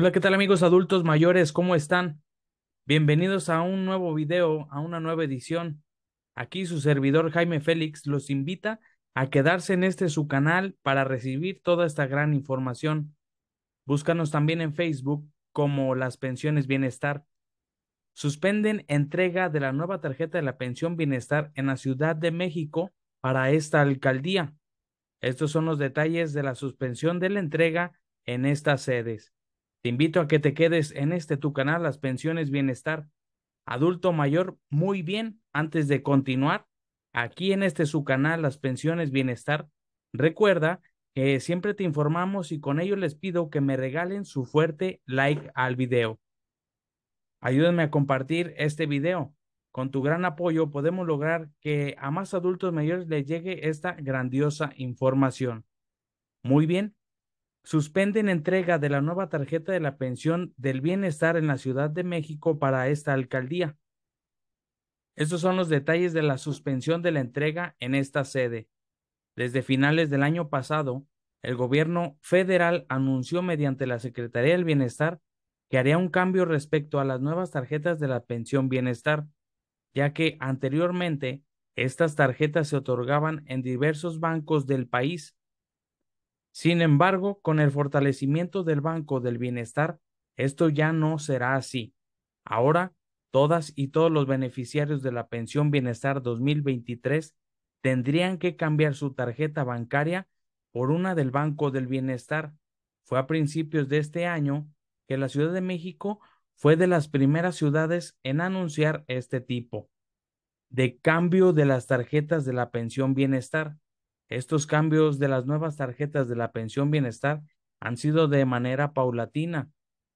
Hola, ¿qué tal amigos adultos mayores? ¿Cómo están? Bienvenidos a un nuevo video, a una nueva edición. Aquí su servidor Jaime Félix los invita a quedarse en este su canal para recibir toda esta gran información. Búscanos también en Facebook como las pensiones bienestar. Suspenden entrega de la nueva tarjeta de la pensión bienestar en la Ciudad de México para esta alcaldía. Estos son los detalles de la suspensión de la entrega en estas sedes. Te invito a que te quedes en este tu canal, Las Pensiones Bienestar. Adulto mayor, muy bien. Antes de continuar, aquí en este su canal, Las Pensiones Bienestar, recuerda que siempre te informamos y con ello les pido que me regalen su fuerte like al video. Ayúdenme a compartir este video. Con tu gran apoyo podemos lograr que a más adultos mayores les llegue esta grandiosa información. Muy bien, suspenden entrega de la nueva tarjeta de la pensión del bienestar en la Ciudad de México para esta alcaldía. Estos son los detalles de la suspensión de la entrega en esta sede. Desde finales del año pasado, el gobierno federal anunció mediante la Secretaría del Bienestar que haría un cambio respecto a las nuevas tarjetas de la pensión bienestar, ya que anteriormente estas tarjetas se otorgaban en diversos bancos del país sin embargo, con el fortalecimiento del Banco del Bienestar, esto ya no será así. Ahora, todas y todos los beneficiarios de la Pensión Bienestar 2023 tendrían que cambiar su tarjeta bancaria por una del Banco del Bienestar. Fue a principios de este año que la Ciudad de México fue de las primeras ciudades en anunciar este tipo de cambio de las tarjetas de la pensión bienestar. Estos cambios de las nuevas tarjetas de la pensión bienestar han sido de manera paulatina,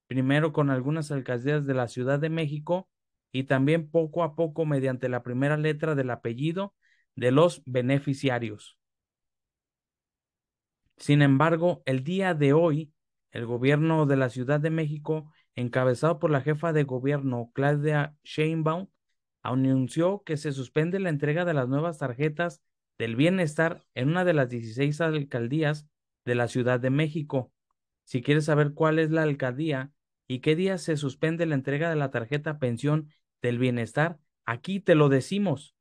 primero con algunas alcaldías de la Ciudad de México y también poco a poco mediante la primera letra del apellido de los beneficiarios. Sin embargo, el día de hoy, el gobierno de la Ciudad de México, encabezado por la jefa de gobierno Claudia Sheinbaum, anunció que se suspende la entrega de las nuevas tarjetas del bienestar en una de las 16 alcaldías de la Ciudad de México. Si quieres saber cuál es la alcaldía y qué día se suspende la entrega de la tarjeta pensión del bienestar, aquí te lo decimos.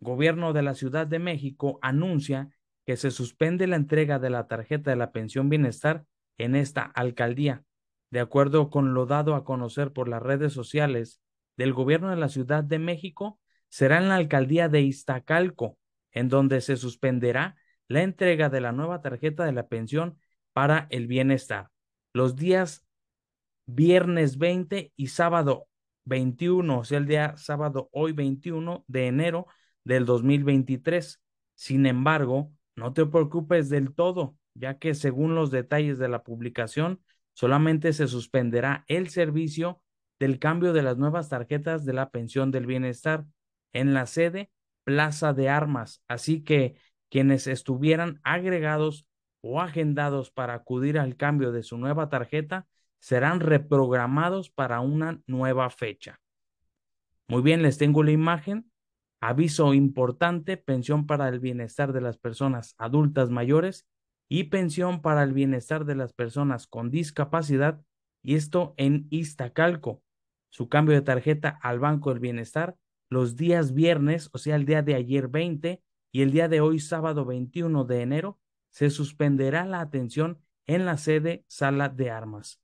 Gobierno de la Ciudad de México anuncia que se suspende la entrega de la tarjeta de la pensión bienestar en esta alcaldía. De acuerdo con lo dado a conocer por las redes sociales del Gobierno de la Ciudad de México, será en la alcaldía de Iztacalco, en donde se suspenderá la entrega de la nueva tarjeta de la pensión para el bienestar. Los días viernes 20 y sábado 21, o sea, el día sábado hoy 21 de enero del 2023. Sin embargo, no te preocupes del todo, ya que según los detalles de la publicación, solamente se suspenderá el servicio del cambio de las nuevas tarjetas de la pensión del bienestar en la sede plaza de armas. Así que quienes estuvieran agregados o agendados para acudir al cambio de su nueva tarjeta serán reprogramados para una nueva fecha. Muy bien, les tengo la imagen. Aviso importante, pensión para el bienestar de las personas adultas mayores y pensión para el bienestar de las personas con discapacidad, y esto en Iztacalco. Su cambio de tarjeta al Banco del Bienestar los días viernes, o sea, el día de ayer 20 y el día de hoy sábado 21 de enero, se suspenderá la atención en la sede sala de armas.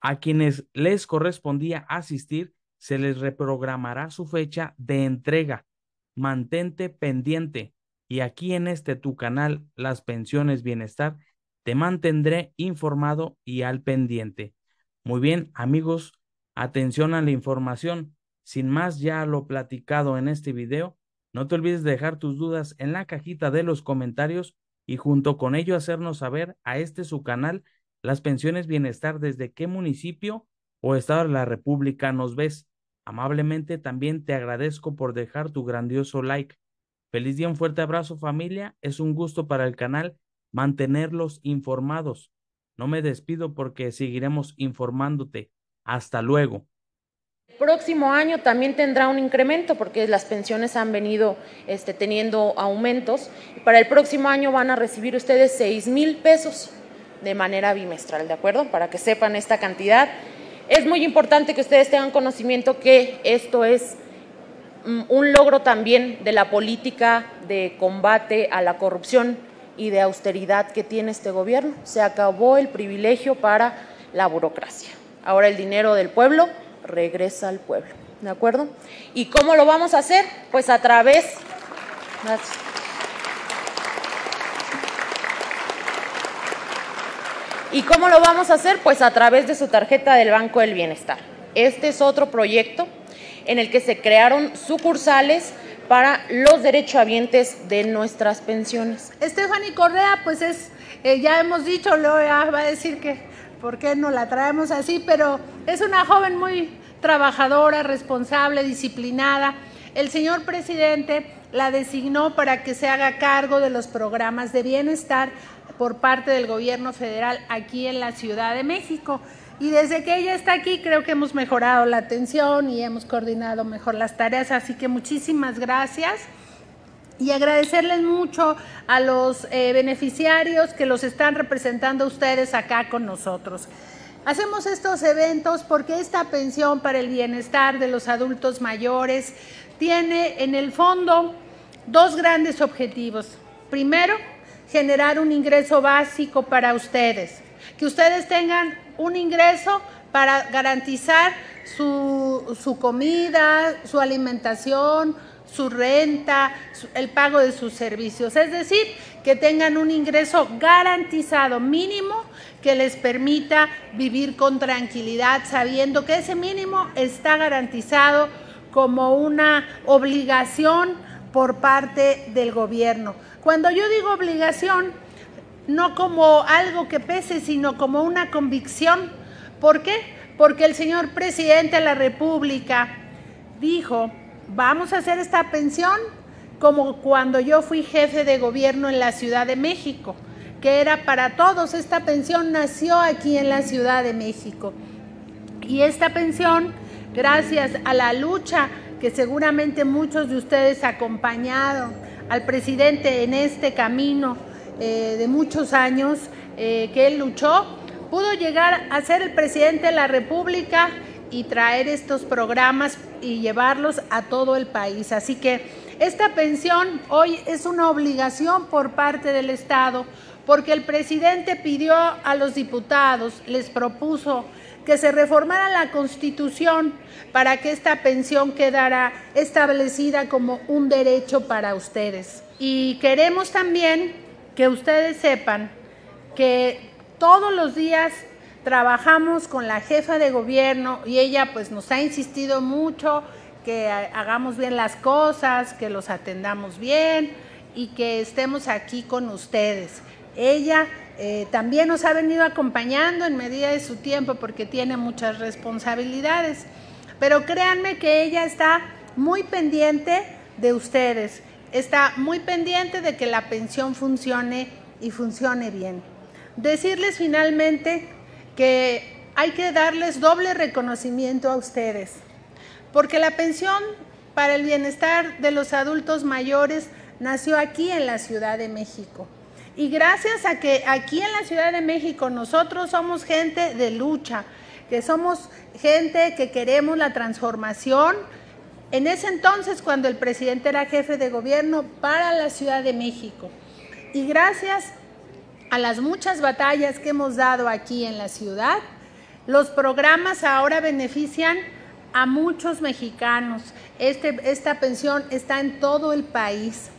A quienes les correspondía asistir, se les reprogramará su fecha de entrega. Mantente pendiente y aquí en este tu canal, Las Pensiones Bienestar, te mantendré informado y al pendiente. Muy bien, amigos, atención a la información. Sin más ya lo platicado en este video, no te olvides de dejar tus dudas en la cajita de los comentarios y junto con ello hacernos saber a este su canal las pensiones bienestar desde qué municipio o estado de la República nos ves. Amablemente también te agradezco por dejar tu grandioso like. Feliz día, un fuerte abrazo familia. Es un gusto para el canal mantenerlos informados. No me despido porque seguiremos informándote. Hasta luego. El próximo año también tendrá un incremento porque las pensiones han venido este, teniendo aumentos. Para el próximo año van a recibir ustedes 6 mil pesos de manera bimestral, ¿de acuerdo? Para que sepan esta cantidad. Es muy importante que ustedes tengan conocimiento que esto es mm, un logro también de la política de combate a la corrupción y de austeridad que tiene este gobierno. Se acabó el privilegio para la burocracia. Ahora el dinero del pueblo regresa al pueblo. ¿De acuerdo? ¿Y cómo lo vamos a hacer? Pues a través... ¿Y cómo lo vamos a hacer? Pues a través de su tarjeta del Banco del Bienestar. Este es otro proyecto en el que se crearon sucursales para los derechohabientes de nuestras pensiones. Estefany Correa, pues es, eh, ya hemos dicho, lo va a decir que por qué no la traemos así, pero es una joven muy trabajadora, responsable, disciplinada. El señor presidente la designó para que se haga cargo de los programas de bienestar por parte del gobierno federal aquí en la Ciudad de México. Y desde que ella está aquí creo que hemos mejorado la atención y hemos coordinado mejor las tareas, así que muchísimas gracias y agradecerles mucho a los eh, beneficiarios que los están representando ustedes acá con nosotros. Hacemos estos eventos porque esta pensión para el bienestar de los adultos mayores tiene en el fondo dos grandes objetivos. Primero, generar un ingreso básico para ustedes, que ustedes tengan un ingreso para garantizar su, su comida, su alimentación, su renta, el pago de sus servicios. Es decir, que tengan un ingreso garantizado mínimo que les permita vivir con tranquilidad, sabiendo que ese mínimo está garantizado como una obligación por parte del gobierno. Cuando yo digo obligación, no como algo que pese, sino como una convicción. ¿Por qué? Porque el señor presidente de la República dijo vamos a hacer esta pensión como cuando yo fui jefe de gobierno en la Ciudad de México, que era para todos. Esta pensión nació aquí en la Ciudad de México. Y esta pensión, gracias a la lucha que seguramente muchos de ustedes acompañaron al presidente en este camino eh, de muchos años eh, que él luchó, pudo llegar a ser el presidente de la República y traer estos programas y llevarlos a todo el país. Así que esta pensión hoy es una obligación por parte del Estado porque el presidente pidió a los diputados, les propuso que se reformara la constitución para que esta pensión quedara establecida como un derecho para ustedes. Y queremos también que ustedes sepan que todos los días trabajamos con la jefa de gobierno y ella pues nos ha insistido mucho que hagamos bien las cosas, que los atendamos bien y que estemos aquí con ustedes. Ella eh, también nos ha venido acompañando en medida de su tiempo porque tiene muchas responsabilidades, pero créanme que ella está muy pendiente de ustedes, está muy pendiente de que la pensión funcione y funcione bien. Decirles finalmente que hay que darles doble reconocimiento a ustedes, porque la pensión para el bienestar de los adultos mayores nació aquí en la Ciudad de México. Y gracias a que aquí en la Ciudad de México nosotros somos gente de lucha, que somos gente que queremos la transformación. En ese entonces, cuando el presidente era jefe de gobierno para la Ciudad de México. Y gracias a las muchas batallas que hemos dado aquí en la ciudad, los programas ahora benefician a muchos mexicanos. Este, esta pensión está en todo el país.